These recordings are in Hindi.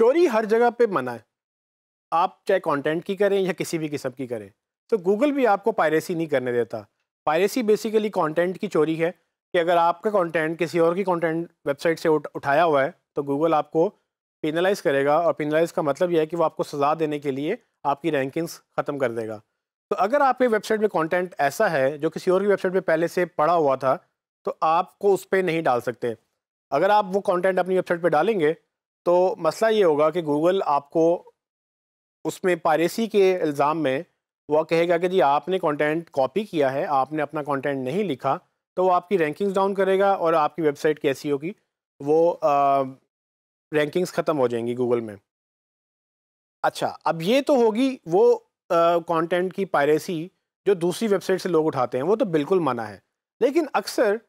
चोरी हर जगह पे मना है आप चाहे कंटेंट की करें या किसी भी किस्म की करें तो गूगल भी आपको पायरेसी नहीं करने देता पायरेसी बेसिकली कंटेंट की चोरी है कि अगर आपका कंटेंट किसी और की कंटेंट वेबसाइट से उठ, उठाया हुआ है तो गूगल आपको पिनलाइज करेगा और पिनलाइज का मतलब यह है कि वो आपको सज़ा देने के लिए आपकी रैंकिंग्स ख़त्म कर देगा तो अगर आपके वेबसाइट में कॉन्टेंट ऐसा है जो किसी और की वेबसाइट पर पहले से पड़ा हुआ था तो आपको उस पर नहीं डाल सकते अगर आप वो कंटेंट अपनी वेबसाइट पर डालेंगे तो मसला ये होगा कि गूगल आपको उसमें पायरेसी के इल्ज़ाम में वह कहेगा कि जी आपने कंटेंट कॉपी किया है आपने अपना कंटेंट नहीं लिखा तो वो आपकी रैंकिंग्स डाउन करेगा और आपकी वेबसाइट कैसी होगी वो रैंकिंग्स ख़त्म हो जाएंगी गूगल में अच्छा अब ये तो होगी वो कंटेंट की पायरेसी जो दूसरी वेबसाइट से लोग उठाते हैं वो तो बिल्कुल मना है लेकिन अक्सर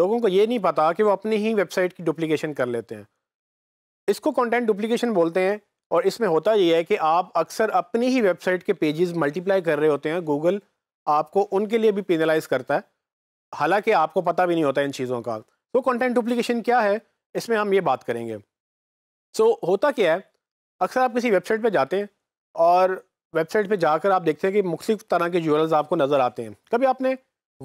लोगों को ये नहीं पता कि वो अपनी ही वेबसाइट की डुप्लिकेशन कर लेते हैं इसको कंटेंट डुप्लीकेशन बोलते हैं और इसमें होता यह है कि आप अक्सर अपनी ही वेबसाइट के पेजेस मल्टीप्लाई कर रहे होते हैं गूगल आपको उनके लिए भी पेनलाइज करता है हालांकि आपको पता भी नहीं होता इन चीज़ों का तो कंटेंट डुप्लीकेशन क्या है इसमें हम ये बात करेंगे सो so, होता क्या है अक्सर आप किसी वेबसाइट पे जाते हैं और वेबसाइट पर जाकर आप देखते हैं कि मुख्त तरह के जूरल्स आपको नज़र आते हैं कभी आपने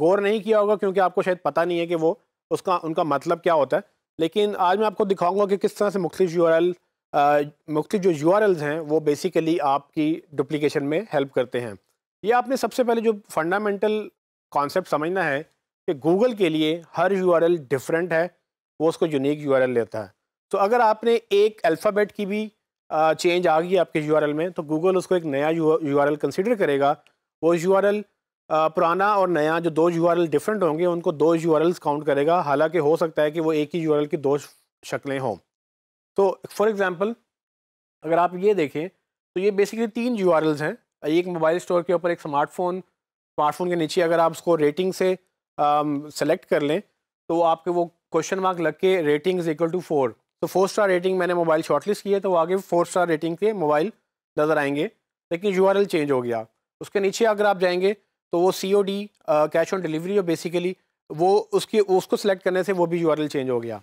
गौर नहीं किया होगा क्योंकि आपको शायद पता नहीं है कि वो उसका उनका मतलब क्या होता है लेकिन आज मैं आपको दिखाऊंगा कि किस तरह से मुख्तु यू आर मुख्तलिफ जो यू हैं वो बेसिकली आपकी डुप्लिकेशन में हेल्प करते हैं ये आपने सबसे पहले जो फंडामेंटल कॉन्सेप्ट समझना है कि गूगल के लिए हर यू डिफरेंट है वो उसको यूनिक यू लेता है तो अगर आपने एक अल्फ़ाबेट की भी चेंज आ गई आपके यू में तो गूगल उसको एक नया यू आर कंसिडर करेगा वो यू पुराना और नया जो दो यू डिफरेंट होंगे उनको दो यू काउंट करेगा हालांकि हो सकता है कि वो एक ही यू की दो शक्लें हों तो फॉर एग्ज़ाम्पल अगर आप ये देखें तो ये बेसिकली तीन यू हैं एक मोबाइल स्टोर के ऊपर एक स्मार्टफोन स्मार्टफोन के नीचे अगर आप उसको रेटिंग से सेलेक्ट कर लें तो आपके वो क्वेश्चन मार्क लग के rating is equal to four तो फोर स्टार रेटिंग मैंने मोबाइल शॉर्टलिस्ट की है तो आगे फोर स्टार रेटिंग के मोबाइल नज़र आएंगे लेकिन यू चेंज हो गया उसके नीचे अगर आप जाएंगे तो वो C O D cash on delivery हो बेसिकली वो उसकी उसको सिलेक्ट करने से वो भी यू चेंज हो गया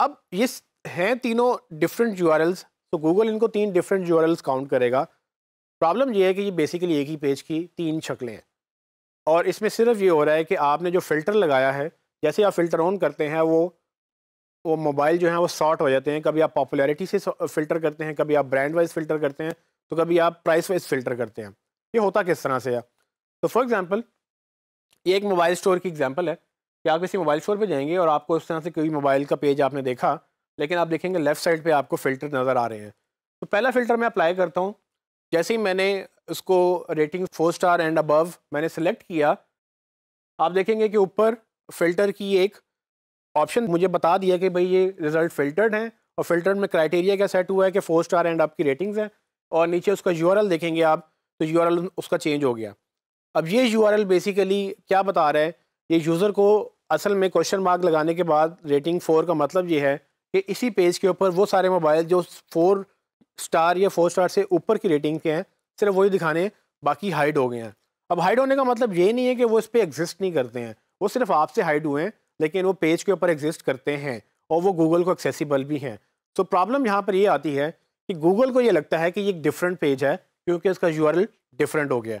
अब ये हैं तीनों डिफरेंट यू तो गूगल इनको तीन डिफरेंट यू काउंट करेगा प्रॉब्लम ये है कि ये बेसिकली एक ही पेज की तीन शक्लें हैं और इसमें सिर्फ ये हो रहा है कि आपने जो फ़िल्टर लगाया है जैसे आप फ़िल्टर ऑन करते हैं वो वो मोबाइल जो है वो शॉर्ट हो जाते हैं कभी आप पॉपुलैरिटी से फ़िल्टर करते हैं कभी आप ब्रांड वाइज फ़िल्टर करते हैं तो कभी आप प्राइस वाइज फ़िल्टर करते हैं ये होता किस तरह से है तो फॉर एग्जाम्पल ये एक मोबाइल स्टोर की एग्जाम्पल है कि आप किसी मोबाइल स्टोर पर जाएंगे और आपको उस तरह से कोई मोबाइल का पेज आपने देखा लेकिन आप देखेंगे लेफ़्ट साइड पर आपको फ़िल्टर नज़र आ रहे हैं तो पहला फ़िल्टर मैं अप्लाई करता हूँ जैसे ही मैंने उसको rating four star and above मैंने सेलेक्ट किया आप देखेंगे कि ऊपर फ़िल्टर की एक ऑप्शन मुझे बता दिया कि भाई ये रिज़ल्ट फ़िल्टर्ड हैं और फ़िल्टर्ड में क्राइटेरिया क्या सेट हुआ है कि फोर स्टार एंड आपकी रेटिंग्स हैं और नीचे उसका यू देखेंगे आप तो यू उसका चेंज हो गया अब ये यू बेसिकली क्या बता रहा है ये यूज़र को असल में क्वेश्चन मार्क लगाने के बाद रेटिंग फ़ोर का मतलब ये है कि इसी पेज के ऊपर वो सारे मोबाइल जो फोर स्टार या फोर स्टार से ऊपर की रेटिंग के हैं सिर्फ वही दिखाने बाकी हाइड हो गए हैं अब हाइड होने का मतलब ये नहीं है कि वो इस पर एग्जिस्ट नहीं करते हैं वो सिर्फ आपसे हाइड हुए हैं लेकिन वो पेज के ऊपर एग्जिस्ट करते हैं और वो गूगल को एक्सेसिबल भी हैं तो प्रॉब्लम यहाँ पर ये आती है कि गूगल को ये लगता है कि ये एक डिफरेंट पेज है क्योंकि उसका यू डिफरेंट हो गया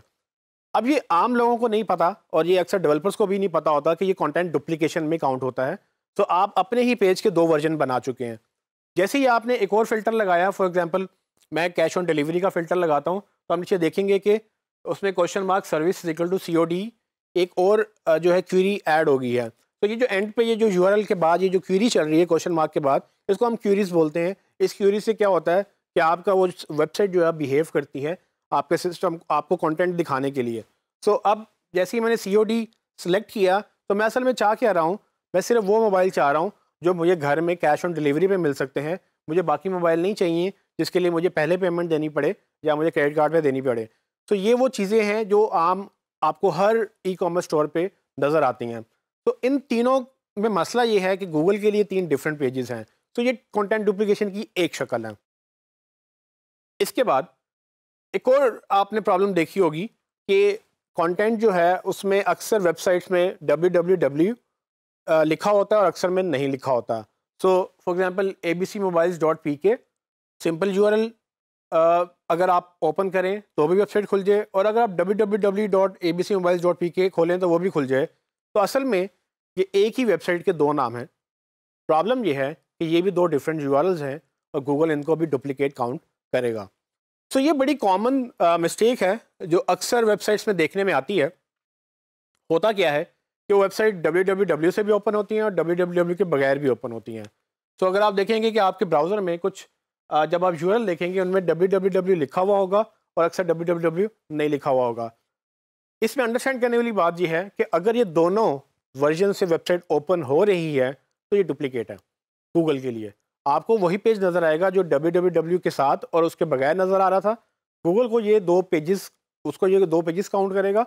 अब ये आम लोगों को नहीं पता और ये अक्सर डेवलपर्स को भी नहीं पता होता कि ये कंटेंट डुप्लीकेशन में काउंट होता है तो आप अपने ही पेज के दो वर्जन बना चुके हैं जैसे ही आपने एक और फिल्टर लगाया फॉर एग्जांपल मैं कैश ऑन डिलीवरी का फिल्टर लगाता हूँ तो हम नीचे देखेंगे कि उसमें question mark service equal to C एक और जो है क्यूरी हो होगी है तो ये जो एंड पे ये जो यू के बाद ये जो क्यूरी चल रही है क्वेश्चन मार्क के बाद इसको हम क्यूरीज बोलते हैं इस क्यूरी से क्या होता है कि आपका वो वेबसाइट जो है बिहेव करती है आपके सिस्टम आपको कंटेंट दिखाने के लिए सो so, अब जैसे ही मैंने सी ओ सेलेक्ट किया तो मैं असल में चाह क्या रहा हूँ मैं सिर्फ वो मोबाइल चाह रहा हूँ जो मुझे घर में कैश ऑन डिलीवरी पे मिल सकते हैं मुझे बाकी मोबाइल नहीं चाहिए जिसके लिए मुझे पहले पेमेंट देनी पड़े या मुझे क्रेडिट कार्ड पर देनी पड़े तो ये वो चीज़ें हैं जो आम आपको हर ई कॉमर्स स्टोर पर नज़र आती हैं तो इन तीनों में मसला ये है कि गूगल के लिए तीन डिफरेंट पेजेस हैं तो ये कंटेंट डुप्लीकेशन की एक शक्ल है इसके बाद एक और आपने प्रॉब्लम देखी होगी कि कंटेंट जो है उसमें अक्सर वेबसाइट्स में डब्ल्यू लिखा होता है और अक्सर में नहीं लिखा होता so for example A B C mobiles dot P K simple you अगर आप ओपन करें तो भी वेबसाइट खुल जाए और अगर आप W W W dot A B C mobiles dot P K खोलें तो वो भी खुल जाए तो असल में ये एक ही वेबसाइट के दो नाम हैं प्रॉब्लम ये है कि ये भी दो डिफरेंट यू हैं और गूगल इनको भी डुप्लिकेट काउंट करेगा सो ये बड़ी कॉमन मिस्टेक uh, है जो अक्सर वेबसाइट्स में देखने में आती है होता क्या है कि वेबसाइट डब्ल्यू से भी ओपन होती हैं और डब्ल्यू के बगैर भी ओपन होती हैं सो so, अगर आप देखेंगे कि आपके ब्राउज़र में कुछ uh, जब आप यूरल देखेंगे उनमें डब्ल्यू लिखा हुआ होगा और अक्सर डब्ल्यू नहीं लिखा हुआ होगा इसमें अंडरस्टैंड करने वाली बात यह है कि अगर ये दोनों वर्जन से वेबसाइट ओपन हो रही है तो ये डुप्लीकेट है गूगल के लिए आपको वही पेज नज़र आएगा जो डब्ल्यू के साथ और उसके बगैर नज़र आ रहा था गूगल को ये दो पेजेस उसको ये दो पेजेस काउंट करेगा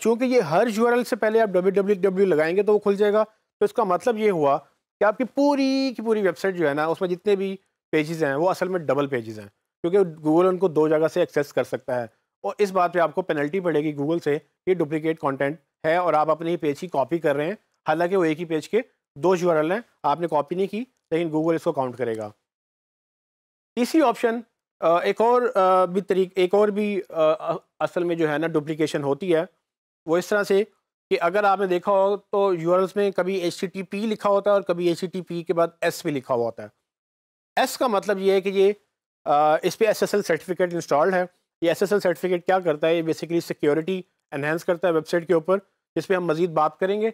चूँकि ये हर यू से पहले आप डब्ल्यू लगाएंगे तो वो खुल जाएगा तो इसका मतलब ये हुआ कि आपकी पूरी की पूरी वेबसाइट जो है ना उसमें जितने भी पेजेस हैं वो असल में डबल पेजेस हैं क्योंकि गूगल उनको दो जगह से एक्सेस कर सकता है और इस बात पे आपको पेनल्टी पड़ेगी गूगल से ये डुप्लीकेट कंटेंट है और आप अपने ही पेज की कॉपी कर रहे हैं हालांकि वो एक ही पेज के दो यू हैं आपने कॉपी नहीं की लेकिन गूगल इसको काउंट करेगा तीसरी ऑप्शन एक और भी तरीक एक और भी असल में जो है ना डुप्लिकेशन होती है वो इस तरह से कि अगर आपने देखा हो तो यू में कभी एच लिखा होता है और कभी एच के बाद एस भी लिखा हुआ होता है एस का मतलब ये है कि ये इस पर एस सर्टिफिकेट इंस्टॉल्ड है ये एस सर्टिफिकेट क्या करता है ये बेसिकली सिक्योरिटी एनहेंस करता है वेबसाइट के ऊपर जिस पर हम मज़ीद बात करेंगे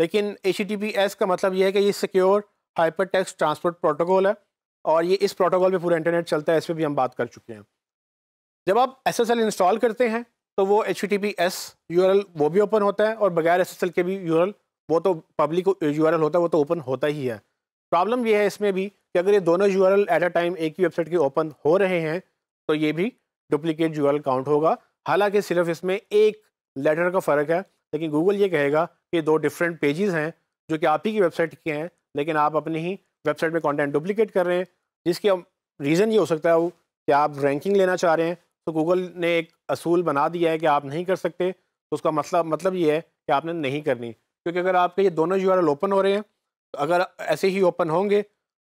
लेकिन एच एस का मतलब यह है कि ये secure hypertext transport protocol है और ये इस प्रोटोकॉल पे पूरा इंटरनेट चलता है इस पर भी हम बात कर चुके हैं जब आप एस इंस्टॉल करते हैं तो वो H T P S U R L वो भी ओपन होता है और बगैर एस के भी यू वो तो पब्लिक यू आर एल होता है वो तो ओपन होता ही है प्रॉब्लम ये है इसमें भी कि अगर ये दोनों U R L at a time एक ही वेबसाइट के ओपन हो रहे हैं तो ये भी डुप्लीकेट यू काउंट होगा हालांकि सिर्फ इसमें एक लेटर का फ़र्क है लेकिन गूगल ये कहेगा कि दो डिफरेंट पेजेस हैं जो कि आप ही की वेबसाइट के हैं लेकिन आप अपनी ही वेबसाइट में कंटेंट डुप्लीकेट कर रहे हैं जिसके रीज़न ये हो सकता है वो कि आप रैंकिंग लेना चाह रहे हैं तो गूगल ने एक असूल बना दिया है कि आप नहीं कर सकते तो उसका मतलब मतलब ये है कि आपने नहीं करनी क्योंकि अगर आपके ये दोनों यू ओपन हो रहे हैं तो अगर ऐसे ही ओपन होंगे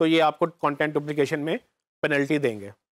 तो ये आपको कंटेंट डुप्लीकेशन में पेनल्टी देंगे